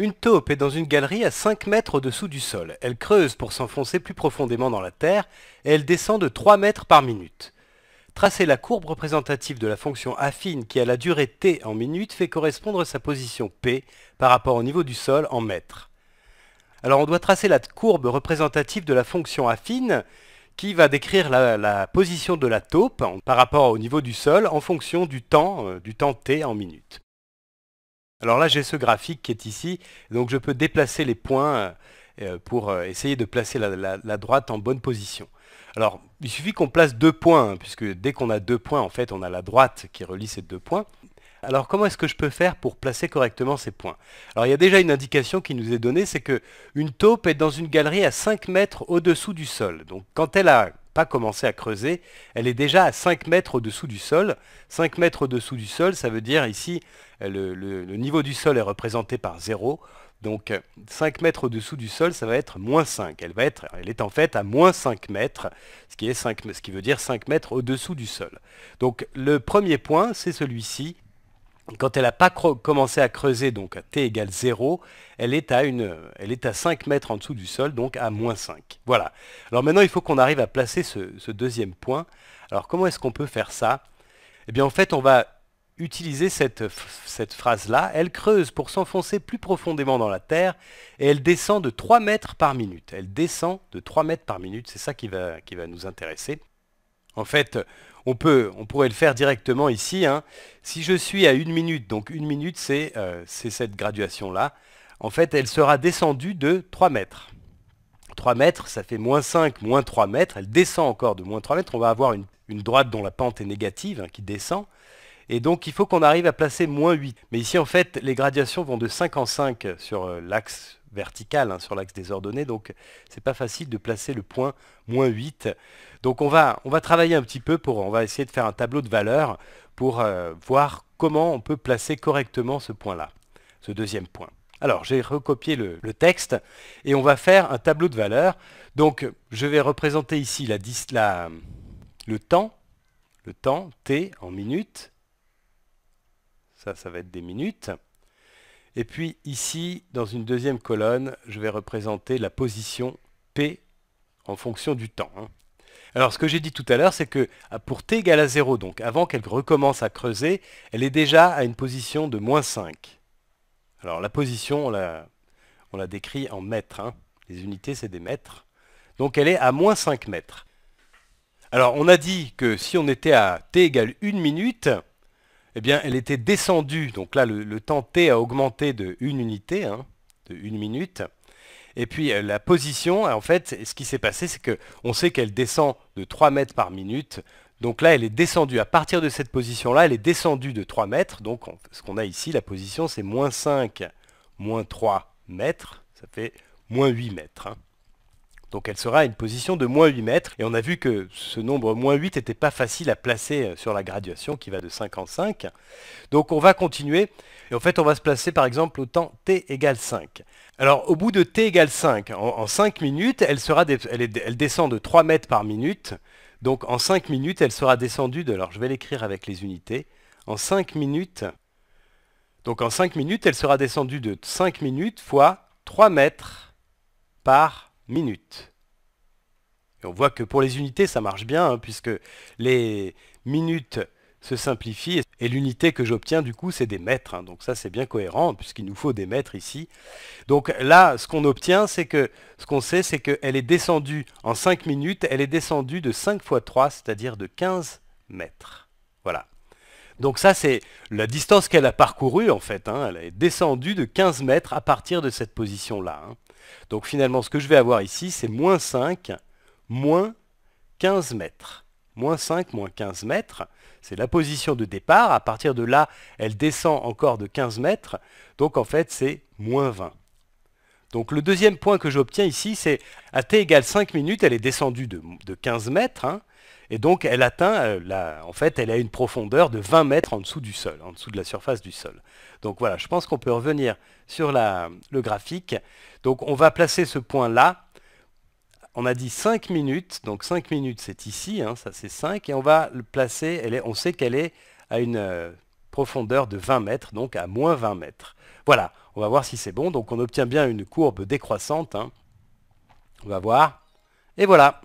Une taupe est dans une galerie à 5 mètres au-dessous du sol. Elle creuse pour s'enfoncer plus profondément dans la terre et elle descend de 3 mètres par minute. Tracer la courbe représentative de la fonction affine qui a la durée t en minutes fait correspondre sa position p par rapport au niveau du sol en mètres. Alors on doit tracer la courbe représentative de la fonction affine qui va décrire la, position de la taupe par rapport au niveau du sol en fonction du temps, euh, du temps t en minutes. Alors là, j'ai ce graphique qui est ici, donc je peux déplacer les points euh, euh, pour euh, essayer de placer la, droite en bonne position. Alors, il suffit qu'on place deux points, hein, puisque dès qu'on a deux points, en fait, on a la droite qui relie ces deux points. Alors comment est-ce que je peux faire pour placer correctement ces points Alors il y a déjà une indication qui nous est donnée, c'est que une taupe est dans une galerie à 5 mètres au-dessous du sol. Donc quand elle a commencer commencé à creuser. Elle est déjà à 5 mètres au-dessous du sol. 5 mètres au-dessous du sol, ça veut dire ici, euh, le, le niveau du sol est représenté par 0. Donc 5 euh, mètres au-dessous du sol, ça va être moins 5. Elle, va être, elle est en fait à moins 5 mètres, ce qui, est 5, ce qui veut dire 5 mètres au-dessous du sol. Donc le premier point, c'est celui-ci. Quand elle n'a pas commencé à creuser, donc à t égale 0, elle est, à une, elle est à 5 mètres en dessous du sol, donc à moins 5. Voilà. Alors maintenant, il faut qu'on arrive à placer ce, deuxième point. Alors comment est-ce qu'on peut faire ça Eh bien en fait, on va utiliser cette, cette phrase-là. Elle creuse pour s'enfoncer plus profondément dans la terre et elle descend de 3 mètres par minute. Elle descend de 3 mètres par minute, c'est ça qui va, qui va nous intéresser. En fait, on, peut, on pourrait le faire directement ici. Hein. Si je suis à une minute, donc une minute, c'est euh, cette graduation-là, en fait, elle sera descendue de 3 mètres. 3 mètres, ça fait moins 5, moins 3 mètres. Elle descend encore de moins 3 mètres. On va avoir une, droite dont la pente est négative, hein, qui descend. Et donc il faut qu'on arrive à placer moins 8. Mais ici en fait les gradations vont de 5 en 5 sur euh, l'axe vertical, hein, sur l'axe des ordonnées, donc c'est pas facile de placer le point moins 8. Donc on va, on va travailler un petit peu pour, on va essayer de faire un tableau de valeurs pour euh, voir comment on peut placer correctement ce point-là, ce deuxième point. Alors, j'ai recopié le, texte et on va faire un tableau de valeur. Donc, je vais représenter ici la, la, le temps, le temps t en minutes, ça, va être des minutes. Et puis ici, dans une deuxième colonne, je vais représenter la position P en fonction du temps. Hein. Alors ce que j'ai dit tout à l'heure, c'est que ah, pour t égale à 0, donc avant qu'elle recommence à creuser, elle est déjà à une position de moins 5. Alors la position, on la, décrit en mètres. Hein. Les unités, c'est des mètres. Donc elle est à moins 5 mètres. Alors on a dit que si on était à t égale 1 minute, eh bien, elle était descendue. Donc là, le, temps t a augmenté de une unité, hein, de une minute. Et puis euh, la position, en fait, ce qui s'est passé, c'est qu'on sait qu'elle descend de 3 mètres par minute. Donc là, elle est descendue. À partir de cette position-là, elle est descendue de 3 mètres. Donc ce qu'on a ici, la position, c'est moins 5, moins 3 mètres. Ça fait moins 8 mètres. Hein. Donc elle sera à une position de moins 8 mètres. Et on a vu que ce nombre moins 8 n'était pas facile à placer euh, sur la graduation qui va de 55. Donc on va continuer. Et en fait, on va se placer par exemple au temps t égale 5. Alors au bout de t égale 5, en, 5 minutes, elle, sera descend de 3 mètres par minute. Donc en 5 minutes, elle sera descendue de... Alors je vais l'écrire avec les unités. En 5 minutes... Donc en 5 minutes, elle sera descendue de 5 minutes fois 3 mètres par minutes. Et on voit que pour les unités, ça marche bien, hein, puisque les minutes se simplifient, et l'unité que j'obtiens du coup, c'est des mètres. Hein. donc ça, c'est bien cohérent, puisqu'il nous faut des mètres ici. Donc là, ce qu'on obtient, c'est que, ce qu'on sait, c'est qu'elle est descendue en 5 minutes, elle est descendue de 5 fois 3, c'est-à-dire de 15 mètres. Voilà. Donc ça, c'est la distance qu'elle a parcourue, en fait. Hein. elle est descendue de 15 mètres à partir de cette position-là. Donc finalement, ce que je vais avoir ici, c'est moins 5, moins 15 mètres. Moins 5, moins 15 mètres, c'est la position de départ. À partir de là, elle descend encore de 15 mètres. Donc en fait, c'est moins 20. Donc le deuxième point que j'obtiens ici, c'est à t égale 5 minutes, elle est descendue de, 15 mètres. Hein. Et donc, elle atteint, euh, la, en fait, elle a une profondeur de 20 mètres en dessous du sol, en dessous de la surface du sol. Donc voilà, je pense qu'on peut revenir sur le graphique. Donc on va placer ce point là. On a dit 5 minutes, donc 5 minutes c'est ici, hein, ça c'est 5, et on va le placer, on sait qu'elle est à une euh, profondeur de 20 mètres, donc à moins 20 mètres. Voilà, on va voir si c'est bon, donc on obtient bien une courbe décroissante. Hein. On va voir, et voilà